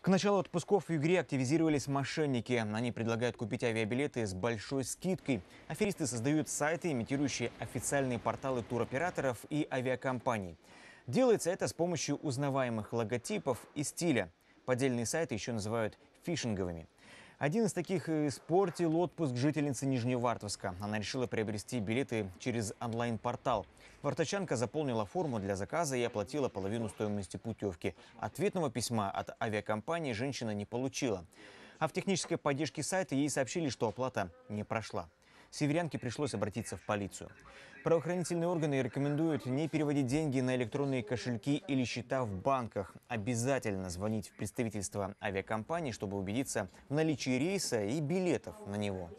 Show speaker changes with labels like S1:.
S1: К началу отпусков в игре активизировались мошенники. Они предлагают купить авиабилеты с большой скидкой. Аферисты создают сайты, имитирующие официальные порталы туроператоров и авиакомпаний. Делается это с помощью узнаваемых логотипов и стиля. Поддельные сайты еще называют фишинговыми – один из таких испортил отпуск жительницы Нижневартовска. Она решила приобрести билеты через онлайн-портал. Вартачанка заполнила форму для заказа и оплатила половину стоимости путевки. Ответного письма от авиакомпании женщина не получила. А в технической поддержке сайта ей сообщили, что оплата не прошла. Северянке пришлось обратиться в полицию. Правоохранительные органы рекомендуют не переводить деньги на электронные кошельки или счета в банках. Обязательно звонить в представительство авиакомпании, чтобы убедиться в наличии рейса и билетов на него.